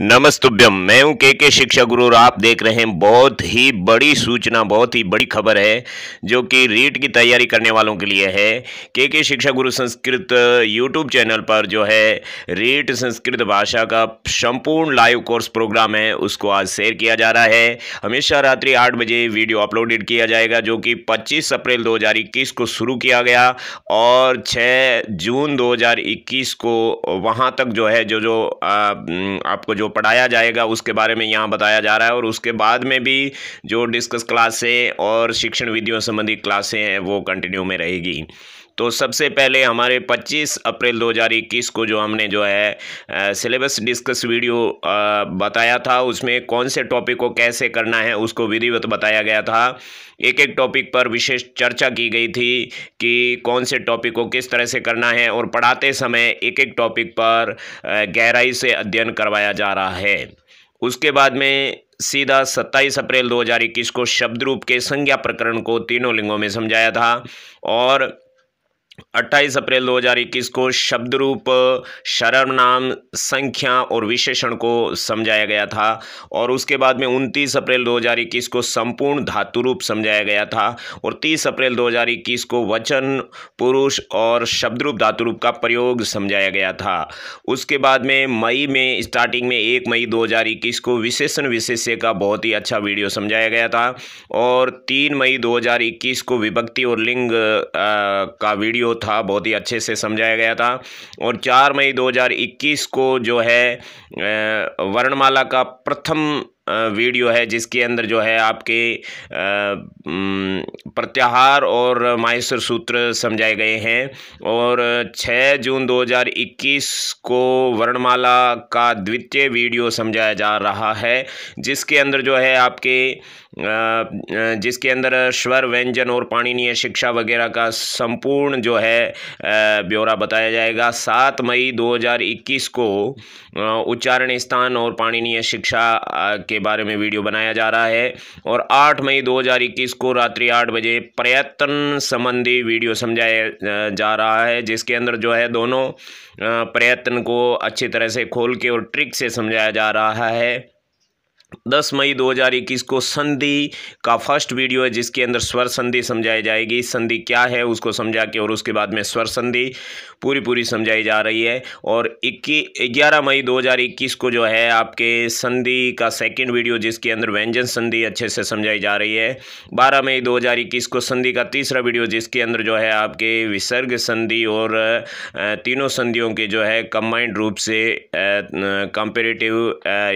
नमस्तुभ्यम मैं हूं के के शिक्षा गुरु और आप देख रहे हैं बहुत ही बड़ी सूचना बहुत ही बड़ी खबर है जो कि रीट की तैयारी करने वालों के लिए है के के शिक्षा गुरु संस्कृत यूट्यूब चैनल पर जो है रीट संस्कृत भाषा का संपूर्ण लाइव कोर्स प्रोग्राम है उसको आज शेयर किया जा रहा है हमेशा रात्रि आठ बजे वीडियो अपलोडेड किया जाएगा जो कि पच्चीस अप्रैल दो को शुरू किया गया और छः जून दो को वहाँ तक जो है जो जो आपको जो पढ़ाया जाएगा उसके बारे में यहाँ बताया जा रहा है और उसके बाद में भी जो डिस्कस क्लासें और शिक्षण विधियों संबंधी क्लासें हैं वो कंटिन्यू में रहेगी तो सबसे पहले हमारे 25 अप्रैल 2021 को जो हमने जो है सिलेबस डिस्कस वीडियो बताया था उसमें कौन से टॉपिक को कैसे करना है उसको विधिवत बताया गया था एक एक टॉपिक पर विशेष चर्चा की गई थी कि कौन से टॉपिक को किस तरह से करना है और पढ़ाते समय एक एक टॉपिक पर गहराई से अध्ययन करवाया जा रहा है उसके बाद में सीधा 27 अप्रैल 2021 को शब्द रूप के संज्ञा प्रकरण को तीनों लिंगों में समझाया था और अट्ठाईस अप्रैल 2021 को शब्द रूप शरण नाम संख्या और विशेषण को समझाया गया था और उसके बाद में 29 अप्रैल 2021 को संपूर्ण धातु रूप समझाया गया था और 30 अप्रैल 2021 को वचन पुरुष और शब्द रूप धातु रूप का प्रयोग समझाया गया था उसके बाद में मई में स्टार्टिंग में एक मई 2021 को विशेषण विशेष्य का बहुत ही अच्छा वीडियो समझाया गया था और तीन मई दो को विभक्ति और लिंग आ, का वीडियो वीडियो था बहुत ही अच्छे से समझाया गया था और 4 मई 2021 को जो है वर्णमाला का प्रथम वीडियो है जिसके अंदर जो है आपके प्रत्याहार और माहेश्वर सूत्र समझाए गए हैं और 6 जून 2021 को वर्णमाला का द्वितीय वीडियो समझाया जा रहा है जिसके अंदर जो है आपके जिसके अंदर स्वर व्यंजन और पाणनीय शिक्षा वगैरह का संपूर्ण जो है ब्यौरा बताया जाएगा 7 मई 2021 को उच्चारण स्थान और पाणनीय शिक्षा के बारे में वीडियो बनाया जा रहा है और 8 मई 2021 को रात्रि 8 बजे प्रयत्न संबंधी वीडियो समझाया जा रहा है जिसके अंदर जो है दोनों प्रयत्न को अच्छी तरह से खोल के और ट्रिक से समझाया जा रहा है दस मई दो हज़ार इक्कीस को संधि का फर्स्ट वीडियो है जिसके अंदर स्वर संधि समझाई जाएगी संधि क्या है उसको समझा के और उसके बाद में स्वर संधि पूरी पूरी समझाई जा रही है और इक्की ग्यारह मई दो हज़ार इक्कीस को जो है आपके संधि का सेकंड वीडियो जिसके अंदर व्यंजन संधि अच्छे से समझाई जा रही है बारह मई दो को संधि का तीसरा वीडियो जिसके अंदर जो है आपके विसर्ग संधि और तीनों संधियों के जो है कम्बाइंड रूप से कंपेरेटिव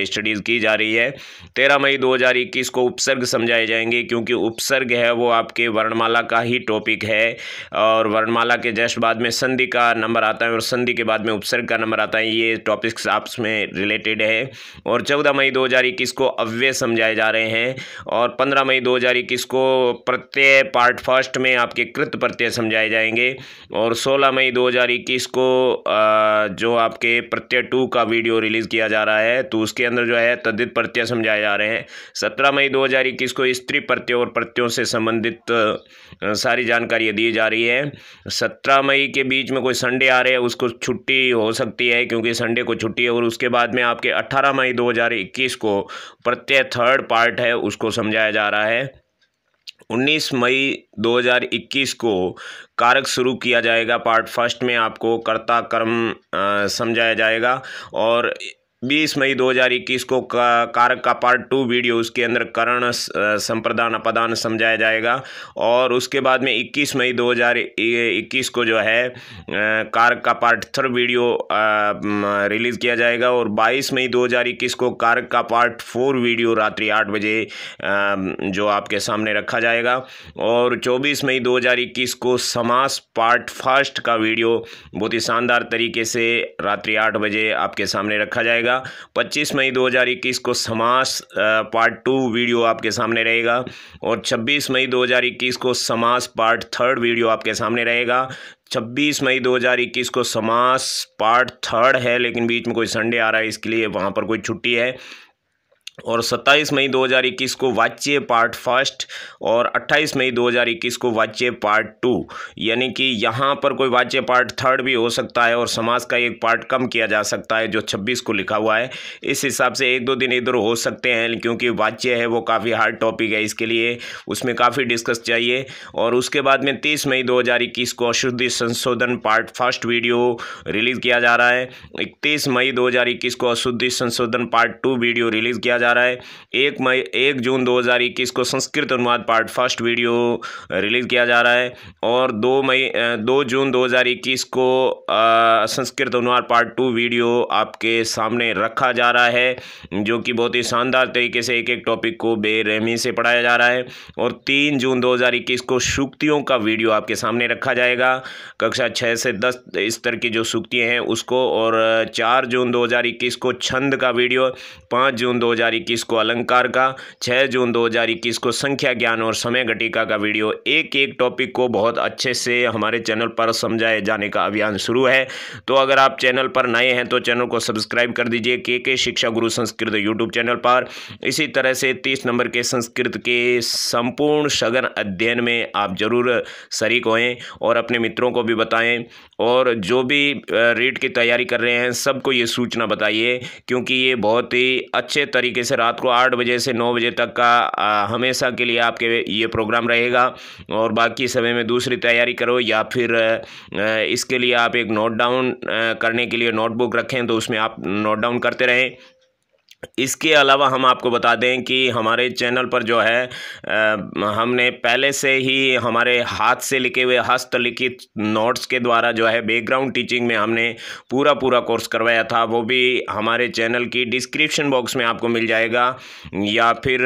स्टडीज़ की जा रही है तेरह मई दो हजार इक्कीस को उपसर्ग समझाए जाएंगे क्योंकि उपसर्ग है वो आपके वर्णमाला का ही टॉपिक है और वर्णमाला के जस्ट बाद में संधि का नंबर आता है और संधि के बाद में उपसर्ग का नंबर आता है ये टॉपिक्स आपस में रिलेटेड है और चौदह मई इक्कीस को अव्यय समझाए जा रहे हैं और पंद्रह मई इक्कीस को प्रत्यय पार्ट फर्स्ट में आपके कृत प्रत्यय समझाए जाएंगे और सोलह मई इक्कीस को जो आपके प्रत्यय टू का वीडियो रिलीज़ किया जा रहा है तो उसके अंदर जो है तद्दित प्रत्यय समझाए जा रहे हैं सत्रह मई 2021 को स्त्री प्रत्यय और प्रत्ययों से संबंधित सारी जानकारियाँ दी जा रही है सत्रह मई के बीच में कोई संडे आ रहे हैं उसको छुट्टी हो सकती है क्योंकि संडे को छुट्टी है और उसके बाद में आपके अट्ठारह मई 2021 को प्रत्यय थर्ड पार्ट है उसको समझाया जा रहा है 19 मई 2021 को कारक शुरू किया जाएगा पार्ट फर्स्ट में आपको कर्ता कर्म समझाया जाएगा और बीस मई 2021 को का, कारक का पार्ट टू वीडियो उसके अंदर करण संप्रदान अपदान समझाया जाएगा और उसके बाद में 21 मई 2021 को जो है कारक का पार्ट थर्ड वीडियो रिलीज़ किया जाएगा और 22 मई 2021 को कारक का पार्ट फोर वीडियो रात्रि आठ बजे जो आपके सामने रखा जाएगा और 24 मई 2021 को समास पार्ट फर्स्ट का वीडियो बहुत ही शानदार तरीके से रात्रि आठ बजे आपके सामने रखा जाएगा रहेगा 25 मई 2021 को समास पार्ट टू वीडियो आपके सामने रहेगा और 26 मई 2021 को समास पार्ट थर्ड वीडियो आपके सामने रहेगा 26 मई 2021 को समास पार्ट थर्ड है लेकिन बीच में कोई संडे आ रहा है इसके लिए वहाँ पर कोई छुट्टी है और 27 मई 2021 को वाच्य पार्ट फर्स्ट और 28 मई 2021 को वाच्य पार्ट टू यानी कि यहाँ पर कोई वाच्य पार्ट थर्ड भी हो सकता है और समाज का एक पार्ट कम किया जा सकता है जो 26 को लिखा हुआ है इस हिसाब से एक दो दिन इधर हो सकते हैं क्योंकि वाच्य है वो काफ़ी हार्ड टॉपिक है इसके लिए उसमें काफ़ी डिस्कस चाहिए और उसके बाद में तीस मई दो को अशुद्धि संशोधन पार्ट फर्स्ट वीडियो रिलीज़ किया जा रहा है इकतीस मई दो को अशुद्धि संशोधन पार्ट टू वीडियो रिलीज़ किया जा जा रहा है एक मई एक जून 2021 को संस्कृत अनुवाद पार्ट फर्स्ट वीडियो रिलीज़ किया जा रहा है और दो मई दो जून 2021 को आ, संस्कृत अनुवाद पार्ट टू वीडियो आपके सामने रखा जा रहा है जो कि बहुत ही शानदार तरीके से एक एक टॉपिक को बेरहमी से पढ़ाया जा रहा है और तीन जून दो को सूक्तियों का वीडियो आपके सामने रखा जाएगा कक्षा छः से दस स्तर की जो सूक्तियाँ हैं उसको और चार जून 2021 को छंद का वीडियो पाँच जून 2021 को अलंकार का 6 जून 2021 को संख्या ज्ञान और समय घटिका का वीडियो एक एक टॉपिक को बहुत अच्छे से हमारे चैनल पर समझाए जाने का अभियान शुरू है तो अगर आप चैनल पर नए हैं तो चैनल को सब्सक्राइब कर दीजिए के के शिक्षा गुरु संस्कृत यूट्यूब चैनल पर इसी तरह से तीस नंबर के संस्कृत के संपूर्ण सघन अध्ययन में आप ज़रूर शरीक होएं और अपने मित्रों को भी बताएं और जो भी रेट की तैयारी कर रहे हैं सबको ये सूचना बताइए क्योंकि ये बहुत ही अच्छे तरीके से रात को आठ बजे से नौ बजे तक का हमेशा के लिए आपके ये प्रोग्राम रहेगा और बाकी समय में दूसरी तैयारी करो या फिर इसके लिए आप एक नोट डाउन करने के लिए नोटबुक रखें तो उसमें आप नोट डाउन करते रहें इसके अलावा हम आपको बता दें कि हमारे चैनल पर जो है आ, हमने पहले से ही हमारे हाथ से लिखे हुए हस्तलिखित नोट्स के द्वारा जो है बैकग्राउंड टीचिंग में हमने पूरा पूरा कोर्स करवाया था वो भी हमारे चैनल की डिस्क्रिप्शन बॉक्स में आपको मिल जाएगा या फिर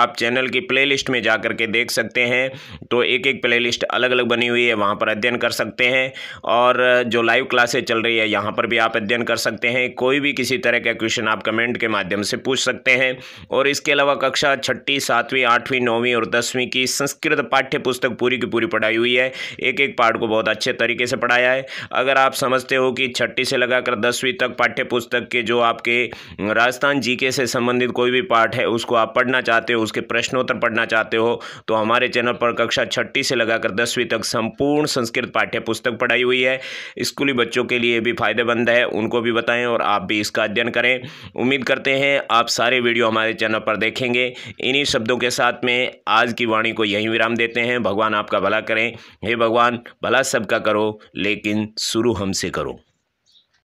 आप चैनल की प्लेलिस्ट में जा कर के देख सकते हैं तो एक एक प्ले अलग अलग बनी हुई है वहाँ पर अध्ययन कर सकते हैं और जो लाइव क्लासेज चल रही है यहाँ पर भी आप अध्ययन कर सकते हैं कोई भी किसी तरह का क्वेश्चन आप कमेंट के माध्यम से पूछ सकते हैं और इसके अलावा कक्षा छठी सातवीं आठवीं नौवीं और दसवीं की संस्कृत पाठ्य पुस्तक पूरी की पूरी पढ़ाई हुई है एक एक पाठ को बहुत अच्छे तरीके से पढ़ाया है अगर आप समझते हो कि छठी से लगाकर दसवीं तक पाठ्य पुस्तक के जो आपके राजस्थान जी से संबंधित कोई भी पाठ है उसको आप पढ़ना चाहते हो उसके प्रश्नोत्तर पढ़ना चाहते हो तो हमारे चैनल पर कक्षा छठी से लगाकर दसवीं तक संपूर्ण संस्कृत पाठ्य पुस्तक पढ़ाई हुई है स्कूली बच्चों के लिए भी फायदेमंद है उनको भी बताएं और आप भी इसका अध्ययन करें उम्मीद करते चाहते हैं आप सारे वीडियो हमारे चैनल पर देखेंगे इन्हीं शब्दों के साथ में आज की वाणी को यहीं विराम देते हैं भगवान आपका भला करें हे भगवान भला सबका करो लेकिन शुरू हमसे करो